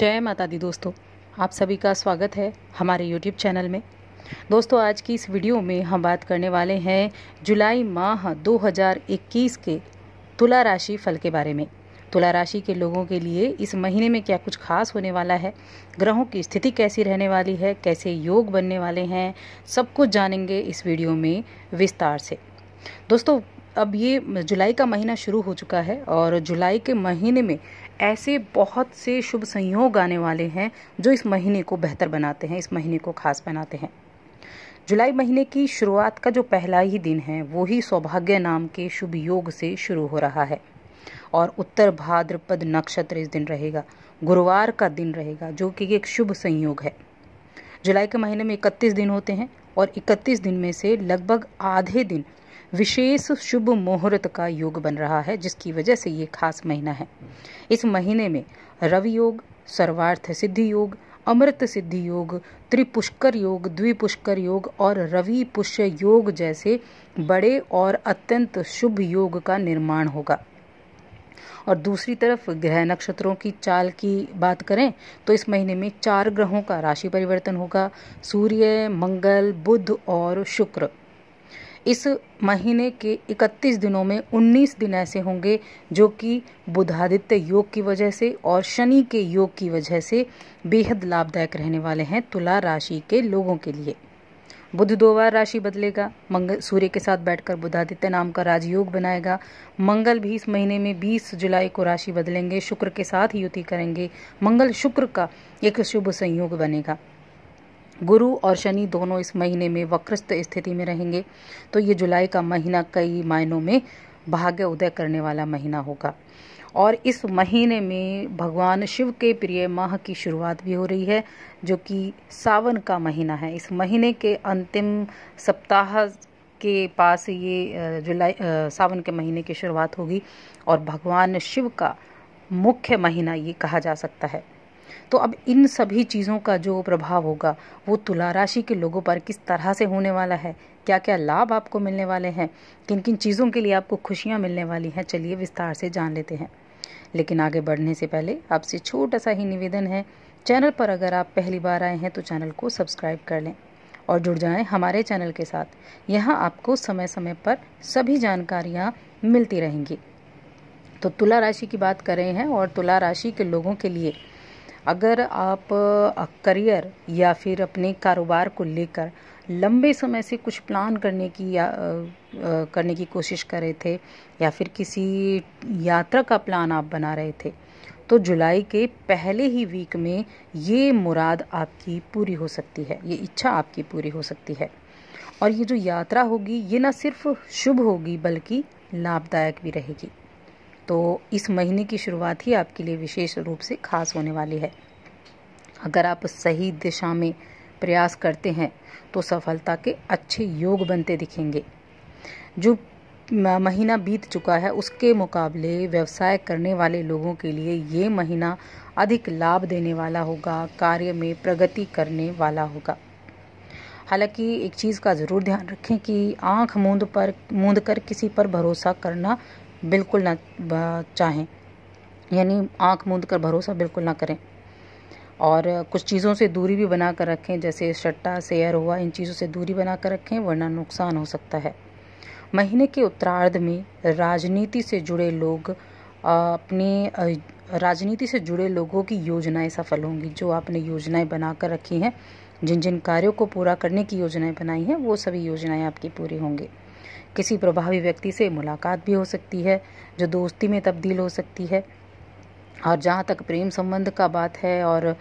जय माता दी दोस्तों आप सभी का स्वागत है हमारे यूट्यूब चैनल में दोस्तों आज की इस वीडियो में हम बात करने वाले हैं जुलाई माह 2021 के तुला राशि फल के बारे में तुला राशि के लोगों के लिए इस महीने में क्या कुछ खास होने वाला है ग्रहों की स्थिति कैसी रहने वाली है कैसे योग बनने वाले हैं सब कुछ जानेंगे इस वीडियो में विस्तार से दोस्तों अब ये जुलाई का महीना शुरू हो चुका है और जुलाई के महीने में ऐसे बहुत से शुभ संयोग आने वाले हैं जो इस महीने को बेहतर बनाते हैं इस महीने को खास बनाते हैं जुलाई महीने की शुरुआत का जो पहला ही दिन है वो ही सौभाग्य नाम के शुभ योग से शुरू हो रहा है और उत्तर भाद्रपद नक्षत्र इस दिन रहेगा गुरुवार का दिन रहेगा जो कि एक शुभ संयोग है जुलाई के महीने में इकतीस दिन होते हैं और इकतीस दिन में से लगभग आधे दिन विशेष शुभ मुहूर्त का योग बन रहा है जिसकी वजह से ये खास महीना है इस महीने में रवि योग सर्वार्थ सिद्धि योग अमृत सिद्धि योग त्रिपुष्कर योग द्विपुष्कर योग और रवि पुष्य योग जैसे बड़े और अत्यंत शुभ योग का निर्माण होगा और दूसरी तरफ ग्रह नक्षत्रों की चाल की बात करें तो इस महीने में चार ग्रहों का राशि परिवर्तन होगा सूर्य मंगल बुध और शुक्र इस महीने के 31 दिनों में 19 दिन ऐसे होंगे जो कि बुधादित्य योग की वजह से और शनि के योग की वजह से बेहद लाभदायक रहने वाले हैं तुला राशि के लोगों के लिए बुध दो बार राशि बदलेगा मंगल सूर्य के साथ बैठकर बुधादित्य नाम का राजयोग बनाएगा मंगल भी इस महीने में 20 जुलाई को राशि बदलेंगे शुक्र के साथ युति करेंगे मंगल शुक्र का एक शुभ संयोग बनेगा गुरु और शनि दोनों इस महीने में वक्रस्त स्थिति में रहेंगे तो ये जुलाई का महीना कई मायनों में भाग्य उदय करने वाला महीना होगा और इस महीने में भगवान शिव के प्रिय माह की शुरुआत भी हो रही है जो कि सावन का महीना है इस महीने के अंतिम सप्ताह के पास ये जुलाई सावन के महीने की शुरुआत होगी और भगवान शिव का मुख्य महीना ये कहा जा सकता है तो अब इन सभी चीज़ों का जो प्रभाव होगा वो तुला राशि के लोगों पर किस तरह से होने वाला है क्या क्या लाभ आपको मिलने वाले हैं किन किन चीज़ों के लिए आपको खुशियाँ मिलने वाली हैं चलिए विस्तार से जान लेते हैं लेकिन आगे बढ़ने से पहले आपसे छोटा सा ही निवेदन है चैनल पर अगर आप पहली बार आए हैं तो चैनल को सब्सक्राइब कर लें और जुड़ जाएं हमारे चैनल के साथ यहाँ आपको समय समय पर सभी जानकारियाँ मिलती रहेंगी तो तुला राशि की बात करें हैं और तुला राशि के लोगों के लिए अगर आप करियर या फिर अपने कारोबार को लेकर लंबे समय से कुछ प्लान करने की या करने की कोशिश कर रहे थे या फिर किसी यात्रा का प्लान आप बना रहे थे तो जुलाई के पहले ही वीक में ये मुराद आपकी पूरी हो सकती है ये इच्छा आपकी पूरी हो सकती है और ये जो यात्रा होगी ये ना सिर्फ शुभ होगी बल्कि लाभदायक भी रहेगी तो इस महीने की शुरुआत ही आपके लिए विशेष रूप से खास होने वाली है अगर आप सही दिशा में प्रयास करते हैं तो सफलता के अच्छे योग बनते दिखेंगे जो महीना बीत चुका है उसके मुकाबले व्यवसाय करने वाले लोगों के लिए ये महीना अधिक लाभ देने वाला होगा कार्य में प्रगति करने वाला होगा हालांकि एक चीज़ का ज़रूर ध्यान रखें कि आंख मूंद पर मूंद कर किसी पर भरोसा करना बिल्कुल ना चाहें यानी आंख मूंद कर भरोसा बिल्कुल ना करें और कुछ चीज़ों से दूरी भी बना कर रखें जैसे सट्टा शेयर हुआ इन चीज़ों से दूरी बना कर रखें वरना नुकसान हो सकता है महीने के उत्तरार्ध में राजनीति से जुड़े लोग अपने राजनीति से जुड़े लोगों की योजनाएं सफल होंगी जो आपने योजनाएं बना कर रखी हैं जिन जिन कार्यों को पूरा करने की योजनाएं बनाई हैं वो सभी योजनाएं आपकी पूरी होंगी किसी प्रभावी व्यक्ति से मुलाकात भी हो सकती है जो दोस्ती में तब्दील हो सकती है और जहाँ तक प्रेम संबंध का बात है और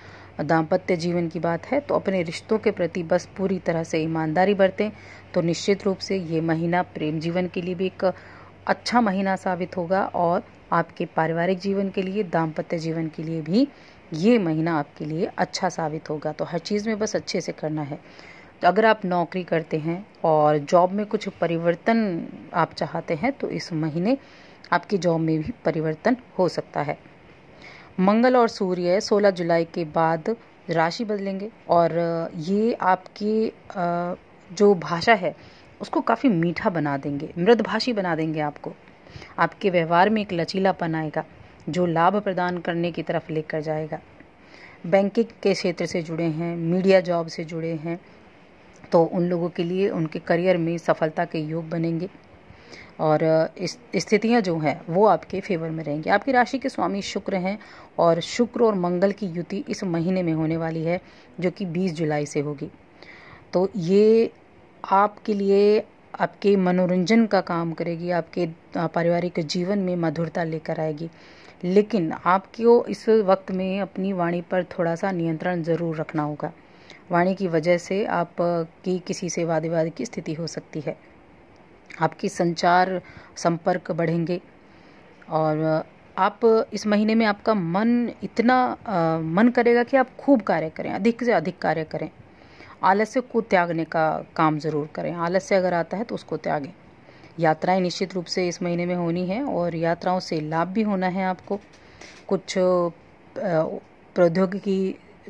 दाम्पत्य जीवन की बात है तो अपने रिश्तों के प्रति बस पूरी तरह से ईमानदारी बरतें तो निश्चित रूप से ये महीना प्रेम जीवन के लिए भी एक अच्छा महीना साबित होगा और आपके पारिवारिक जीवन के लिए दाम्पत्य जीवन के लिए भी ये महीना आपके लिए अच्छा साबित होगा तो हर चीज़ में बस अच्छे से करना है तो अगर आप नौकरी करते हैं और जॉब में कुछ परिवर्तन आप चाहते हैं तो इस महीने आपकी जॉब में भी परिवर्तन हो सकता है मंगल और सूर्य 16 जुलाई के बाद राशि बदलेंगे और ये आपकी जो भाषा है उसको काफ़ी मीठा बना देंगे मृदभाषी बना देंगे आपको आपके व्यवहार में एक लचीलापन आएगा जो लाभ प्रदान करने की तरफ लेकर जाएगा बैंकिंग के क्षेत्र से जुड़े हैं मीडिया जॉब से जुड़े हैं तो उन लोगों के लिए उनके करियर में सफलता के योग बनेंगे और स्थितियां जो हैं वो आपके फेवर में रहेंगी आपकी राशि के स्वामी शुक्र हैं और शुक्र और मंगल की युति इस महीने में होने वाली है जो कि 20 जुलाई से होगी तो ये आपके लिए आपके मनोरंजन का काम करेगी आपके पारिवारिक जीवन में मधुरता लेकर आएगी लेकिन आपको इस वक्त में अपनी वाणी पर थोड़ा सा नियंत्रण ज़रूर रखना होगा वाणी की वजह से आप की किसी से वाद विवाद की स्थिति हो सकती है आपकी संचार संपर्क बढ़ेंगे और आप इस महीने में आपका मन इतना आ, मन करेगा कि आप खूब कार्य करें अधिक से अधिक कार्य करें आलस्य को त्यागने का काम ज़रूर करें आलस्य अगर आता है तो उसको त्यागें यात्राएं निश्चित रूप से इस महीने में होनी है और यात्राओं से लाभ भी होना है आपको कुछ प्रौद्योगिकी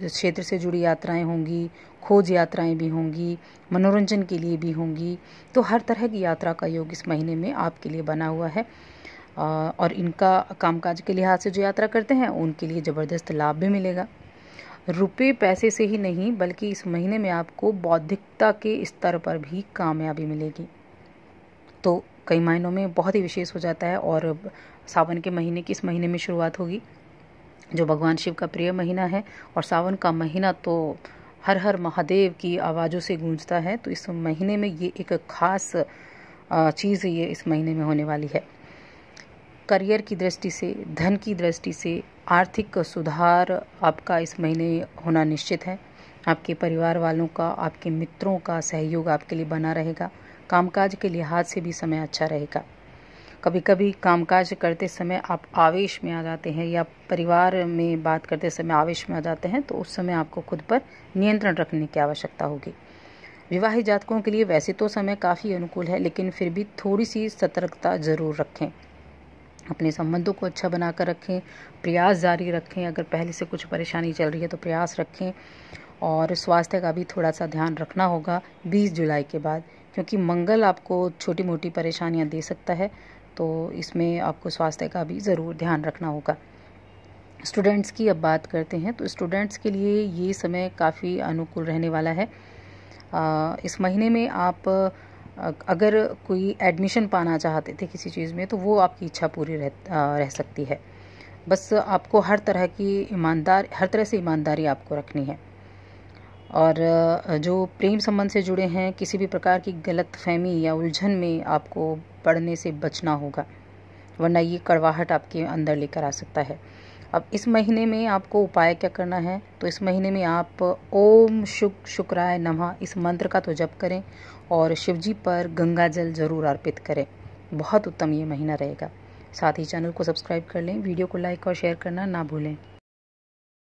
क्षेत्र से जुड़ी यात्राएं होंगी खोज यात्राएं भी होंगी मनोरंजन के लिए भी होंगी तो हर तरह की यात्रा का योग इस महीने में आपके लिए बना हुआ है और इनका कामकाज के लिहाज से जो यात्रा करते हैं उनके लिए ज़बरदस्त लाभ भी मिलेगा रुपये पैसे से ही नहीं बल्कि इस महीने में आपको बौद्धिकता के स्तर पर भी कामयाबी मिलेगी तो कई मायनों में बहुत ही विशेष हो जाता है और सावन के महीने की इस महीने में शुरुआत होगी जो भगवान शिव का प्रिय महीना है और सावन का महीना तो हर हर महादेव की आवाज़ों से गूंजता है तो इस महीने में ये एक खास चीज़ ये इस महीने में होने वाली है करियर की दृष्टि से धन की दृष्टि से आर्थिक सुधार आपका इस महीने होना निश्चित है आपके परिवार वालों का आपके मित्रों का सहयोग आपके लिए बना रहेगा कामकाज के लिहाज से भी समय अच्छा रहेगा कभी कभी कामकाज करते समय आप आवेश में आ जाते हैं या परिवार में बात करते समय आवेश में आ जाते हैं तो उस समय आपको खुद पर नियंत्रण रखने की आवश्यकता होगी विवाहित जातकों के लिए वैसे तो समय काफ़ी अनुकूल है लेकिन फिर भी थोड़ी सी सतर्कता ज़रूर रखें अपने संबंधों को अच्छा बनाकर रखें प्रयास जारी रखें अगर पहले से कुछ परेशानी चल रही है तो प्रयास रखें और स्वास्थ्य का भी थोड़ा सा ध्यान रखना होगा 20 जुलाई के बाद क्योंकि मंगल आपको छोटी मोटी परेशानियां दे सकता है तो इसमें आपको स्वास्थ्य का भी ज़रूर ध्यान रखना होगा स्टूडेंट्स की अब बात करते हैं तो स्टूडेंट्स के लिए ये समय काफ़ी अनुकूल रहने वाला है आ, इस महीने में आप अगर कोई एडमिशन पाना चाहते थे किसी चीज़ में तो वो आपकी इच्छा पूरी रह, रह सकती है बस आपको हर तरह की ईमानदार हर तरह से ईमानदारी आपको रखनी है और जो प्रेम संबंध से जुड़े हैं किसी भी प्रकार की गलत फहमी या उलझन में आपको पढ़ने से बचना होगा वरना ये कड़वाहट आपके अंदर लेकर आ सकता है अब इस महीने में आपको उपाय क्या करना है तो इस महीने में आप ओम शुक शुक्राय नमः इस मंत्र का तो जप करें और शिवजी पर गंगा जल जरूर अर्पित करें बहुत उत्तम ये महीना रहेगा साथ ही चैनल को सब्सक्राइब कर लें वीडियो को लाइक और शेयर करना ना भूलें